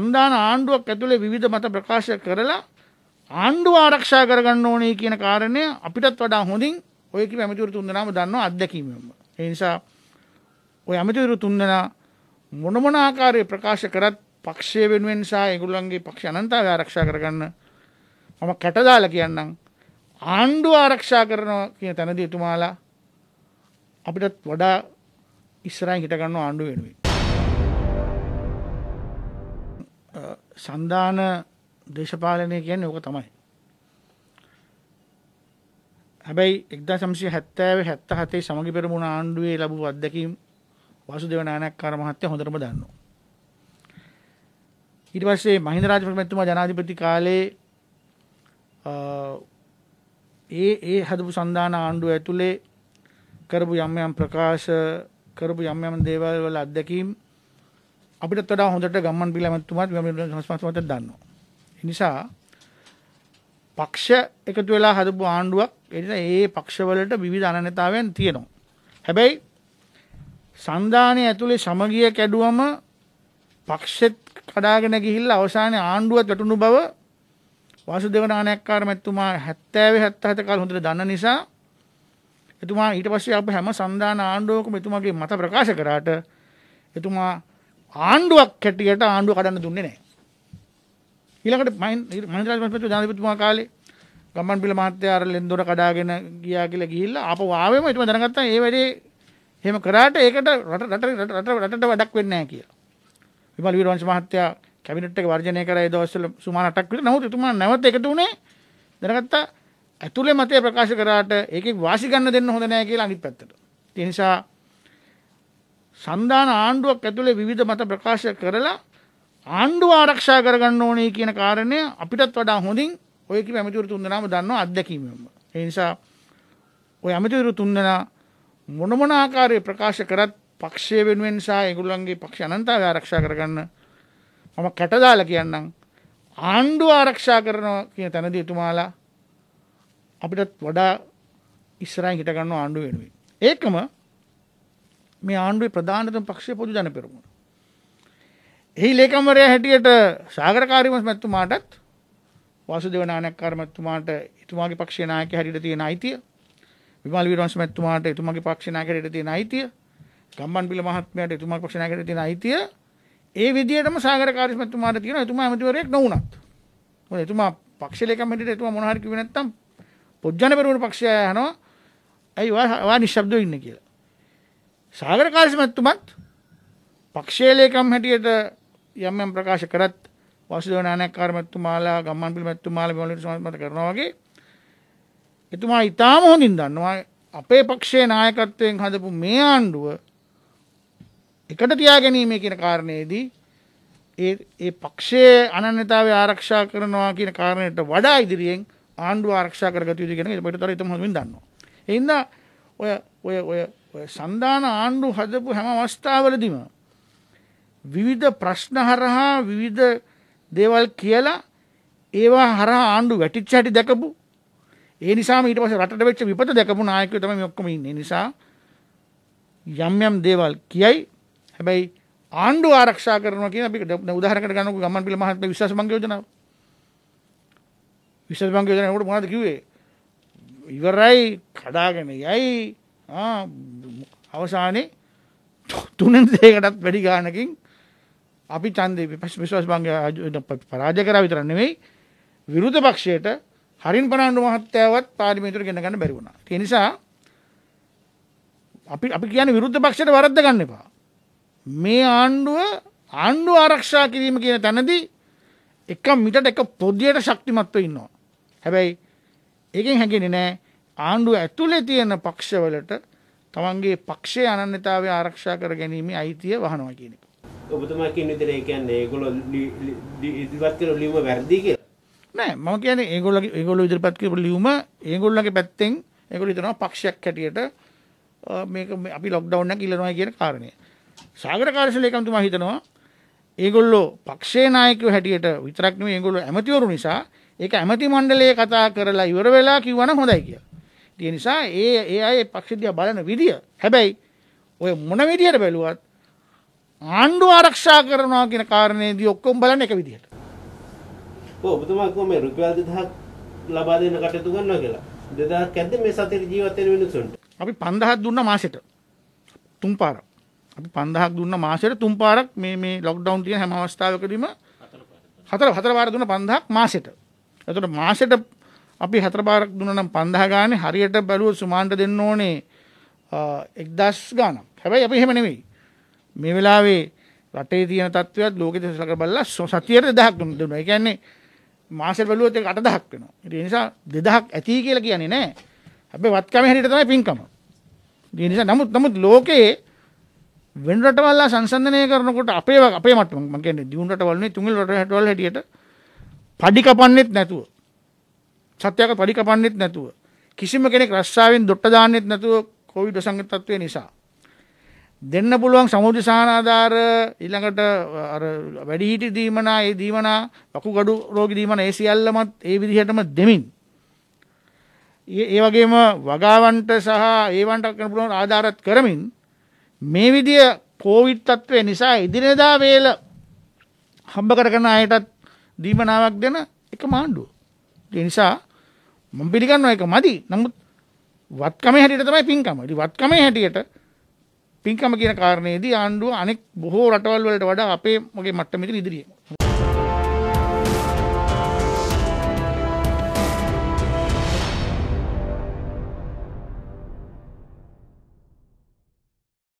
සන්ධාන ආණ්ඩුවක් ඇතුළේ විධ මත ප්‍රකාශ කරලා ආණ්ඩුව ආරක්ෂා කරගන්න ඕනේ කියන කාරණය අපිටත් වඩා හොඳින් ඔයක ඇමතිවරු තුන්දනාම දන්නවා අත්දැකීමම. එනිසා ඔය ඇමතිවරු තුන්දනා මොනමන ආකාරය ප්‍රකාශ කරත් පක්ෂය වෙනුවෙන් සහ ඒගොල්ලන්ගේ පක්ෂ අනන්තාව ආරක්ෂා කරගන්න මම කැටදාල කියන්නම් ආණ්ඩුව ආරක්ෂා කරනවා කියන තැනදී එතුමාලා අපිටත් වඩා ඉස්සරහින් හිටගන්න ආණ්ඩුව වෙනුවෙන් සන්ධාන දේශපාලනය කියන්නේ ඕක තමයි. හැබැයි එක්දා සම්සිය හැත්තෑව හැත්ත හතේ සමගි පෙරමුණ ආණ්ඩුවේ ලබූ අත්දැකීම් වසු දෙව නානක් කර මහත්තය හොඳරම දන්නවා. ඊට පස්සේ මහින්ද රාජපක්ෂමතුමා ජනාධිපති කාලේ ඒ ඒ හදපු සන්ධාන ආණ්ඩුව ඇතුලේ කරපු යම් යම් ප්‍රකාශ කරපු යම් යම් දේවල් වල අත්දැකීම් අපිටත් වඩා හොඳට ගම්මන් පිළ ඇමතුමාත් සංස්පස්මතත් දන්නවා. නිසා පක්ෂ එකතු වෙලා හදපු ආණ්ඩුවක් එනිසා ඒ පක්ෂවලට විවිධ අනනතාවයන් තියෙනවා. හැබැයි සන්ධානය ඇතුළේ සමගිය කැඩුවම පක්ෂෙත් කඩාගෙන ගිහිල්ලා අවසානයේ ආණ්ඩුවත් වැටුණු බව වාසුදේව නායකකාර මැතිතුමා 70 77 කාල හොඳට දන්න නිසා එතුමා ඊට පස්සේ අප හැම සන්ධාන ආණ්ඩුවකම එතුමාගේ මත ප්‍රකාශ කරාට එතුමා ආණ්ඩුවක් හැටියට ආණ්ඩුව කඩන්න දුන්නේ නැහැ. ඊළඟට මහින්ද රාජපක්ෂ ජනාධිපතිතුමා කාලේ ගම්මන් පිළ මහත්තයා අර ලෙන්දොර කඩාගෙන ගියා කියලා ගිහිල්ලා ආපහු ආවෙම ඊටම දැනගත්තා ඒ වැඩේ එහෙම කරාට ඒකට රට රට රට රටට වැඩක් වෙන්නේ නැහැ කියලා. විමල් වීරවංශ මහත්තයා කැබිනට් එක වර්ජනය කරා ඒ දවස්වල සුමාන 8ක් විතර. නමුත් එතුමා නැවත එකතු වුණේ දැනගත්තා ඇතුලේ මතය ප්‍රකාශ කරාට ඒකේ වාසි ගන්න දෙන්න හොඳ නැහැ කියලා අනිත් පැත්තට. ඒ නිසා සන්ධාන ආණ්ඩුවක් ඇතුළේ විධ මත ප්‍රකාශ කරලා ආණ්ඩුව ආරක්ෂා කරගන්න ඕනේ කියන කාරණය අපිටත් වඩා හොඳින් ඔයකි පැමිතුරු තුන්දනාම දන්නවා අත්දැකීමම. එනිසා ඔය ඇමතිවරු තුන්දනා මොනමන ආකාරය ප්‍රකාශ කරත් පක්ෂය වෙනුවෙන් සා ඒගොල්ලන්ගේ පක්ෂ අනන්තාව ආරක්ෂා කරගන්න මම කැටදාල කියන්නම් ආණ්ඩුව ආරක්ෂා කරනවා කියන තැනදී එතුමාලා අපිටත් වඩා ඉස්සරහින් හිටගන්න ආණ්ඩුව වෙනුවෙන් ඒකම මේ ආණ්ඩුවේ ප්‍රධානතම පක්ෂය පොදු ජන පෙරමුණ. එහි ලේකම්වරයා හැටියට සාගරකාරීම මැත්තුමාටත් වාසුදේව නානක්කාර මැත්තුමාට එතුමාගේ පක්ෂයේ නායකයා හැටියට තියෙන අයිතිය විමල් වීරවංශ මැත්තුමාට එතුමාගේ පක්ෂයේ නායකයා හැටියට තියෙන අයිතිය ගම්මන්පිල මහත්මයාට එතුමාගේ පක්ෂයේ නායකයා හැටියට තියෙන අයිතිය ඒ විදිහටම සාගරකාරීම මැත්තුමාට තියෙන එතුමා ඇමතිවරයෙක් නොවුණත් මොකද එතුමා පක්ෂ ලේකම් හැටියට එතුමා මොනවා හරි කිව්වේ නැත්නම් පොජ්ජන පෙරමුණ පක්ෂය යනවා ඇයි වා නිශ්ශබ්දව ඉන්නේ කියලා සාගර කාසිමැත්තුමත් පක්ෂේලේකම් හැටියට යම් යම් ප්‍රකාශ කරත් වසුදෝ නානකාරමැත්තුමාලා ගම්මන් පිළිමැත්තුමාලා මෙවලට සමර්ථ කරනවා වගේ එතුමා ඉතාම හොඳින් දන්නවා අපේ පක්ෂයේ නායකත්වයෙන් හදපු මේ ආණ්ඩුව එකට තියා ගැනීමේ කියන කාරණයේදී ඒ ඒ පක්ෂයේ අනන්‍යතාවය ආරක්ෂා කරනවා කියන කාරණයට වඩා ඉදිරියෙන් ආණ්ඩුව ආරක්ෂා කරගත යුතු කියන එකට තර ඉතම හොඳින් දන්නවා. ඒ හින්දා ඔය ඔය ඔය ඔය සන්ධාන ආණ්ඩු හදපු හැම අවස්ථාවලදීම විවිධ ප්‍රශ්න හරහා විවිධ දේවල් කියලා ඒවා හරහා ආණ්ඩු වැටිච්ච හැටි දැකපු ඒ නිසා ඊට පස්සේ රටට වෙච්ච විපත දැකපු නායකයෝ තමයි මේ ඔක්කොම ඉන්නේ. නිසා යම් යම් දේවල් කියයි. හැබැයි ආණ්ඩුව ආරක්ෂා කරනවා කියන අපි උදාහරණයකට ගන්නකො ගමන් පිළ මහත්මයා විශ්වාස බංග යෝජනාව. විශ්වාස බංග යෝජනාවට මොනවද කිව්වේ? ඉවරයි කඩාගෙන යයි අවසානයේ තුනෙන් දෙකටත් වැඩි ගානකින් අපි ඡන්දේ විශ්වාස භංගය පරාජය කරා විතර නෙවෙයි විරුද්ධ පක්ෂයට හරින් පරාණ්ඩු මහත්තයාවත් පාර්ලිමේන්තුවට ගෙන ගන්න බැරි වුණා. ඒ නිසා අපි අපි කියන්නේ විරුද්ධ පක්ෂයට වරද්ද ගන්න එපා. මේ ආණ්ඩුව ආණ්ඩුව ආරක්ෂා කිරීම කියන තැනදී එක මිටට එක පොදියට ශක්තිමත්ව ඉන්නවා. හැබැයි ඒකෙන් හැඟෙන්නේ නැහැ ආණ්ඩුව ඇතුළේ තියෙන පක්ෂවලට තමන්ගේ පක්ෂය අනන්‍යතාවය ආරක්ෂා කර ගැනීමේ අයිතිය වහනවා කියන එක. ඔබතුමා කියන විදිහට ඒ කියන්නේ ඒගොල්ලෝ ඉදිරිපත් කරන ලියුම වැරදි කියලා. නෑ මම කියන්නේ ඒගොල්ලෝගේ ඒගොල්ලෝ ඉදිරිපත් කරපු ලියුම ඒගොල්ලෝගේ පැත්තෙන් ඒගොල්ලෝ හිතනවා පක්ෂයක් හැටියට මේක අපි ලොක්ඩවුන් එකක් ඉල්ලනවා කියන කාරණය. සාගර කාර්යශාල ලේකම්තුමා හිතනවා ඒගොල්ලෝ පක්ෂේ නායකයෝ හැටියට විතරක් නෙවෙයි ඒගොල්ලෝ ඇමතිවරු නිසා ඒක ඇමති මණ්ඩලයේ කතා කරලා ඉවර වෙලා කිව්වනම් හොඳයි කියලා. ඒ නිසා ඒ ඒ අය පක්ෂදිය බලන විදිිය හැබැයි ඔය මොන විදිහට බැලුවත් ආණ්ඩු ආරක්ෂා කරනවා කියෙන කාරණයේදී ඔක්කොම් බලන එක විදිහට ඔබතුමාකම රුපියල් දෙදහක් ලබා දෙන කටයුතු ගන්න කියලා දෙදහක් ඇද මේ සතර ජීවතෙන වෙනසුන්ට අපි පන්දහත් දුන්න මාසෙට තුම් පාර අපි පන්දහක් දුන්න මාසෙට තුම් පාරක් මේ මේ ලොක්ඩවන් තිය හැම අවස්ථාවකරීම හතර හතර වාර දුන්න පන්දහක් මාසෙට ඇතුට මාසෙට අපි හතර පාරක් දුන්නනම් 5000 ගානේ හරියට බැලුවොත් සුමාන්ට දෙන්න ඕනේ 1000 ගාණක්. හැබැයි අපි එහෙම නෙමෙයි. මේ වෙලාවේ රටේ තියෙන තත්ත්වයක් ලෝකෙ දිහා බලලා සතියට 2000ක් දුන්නා. ඒ කියන්නේ මාසෙට බැලුවොත් ඒක 8000ක් වෙනවා. ඒ නිසා 2000ක් ඇති කියලා කියන්නේ නෑ. හැබැයි වත්කමේ හැටියට තමයි පින්කම. ඒ නිසා නමුත් නමුත් ලෝකයේ වෙන රටවල් සංසන්දනය කරනකොට අපේ අපේ මට්ටම මම කියන්නේ දියුණු රටවල් නේ තුන්වෙනි රටවල් හැටියට padi කපන්නෙත් නැතුව සත්‍යක පඩි කපන්නෙත් නැතුව කිසිම කෙනෙක් රස්සාාවෙන් දොට්ට දාන්නෙත් නැතුව කොවිඩ් සංගතත්වය නිසා. දෙන්න පුළුවන් සමුජ සානාධාර ඉළඟට වැඩිහිටි දීමනා ඒ දීමනා වකු ගඩු රෝගි දීමන ඒ සියල්ලමත් ඒ විදිහටම දෙමින්. ඒ වගේම වගාවන්ට සහ ඒවන්ටක් කන පුළුවන් ආධාරත් කරමින් මේ විදිය කෝවිට් තත්ත්වය නිසා ඉදිනෙදා වේල හම්බ කරගන අයටත් දීමනාවක් දෙන එක මාණ්ඩුව. ඒ නිසා මම පිළිගන්නවා ඒක මදි. නමුත් වත්කමේ හැටියට තමයි පින්කම. ඉතින් වත්කමේ හැටියට පින්කම කියන කාරණේදී ආණ්ඩුව අනෙක් බොහෝ රටවල් වලට වඩා අපේ මගේ මට්ටමේදී ඉදිරියේ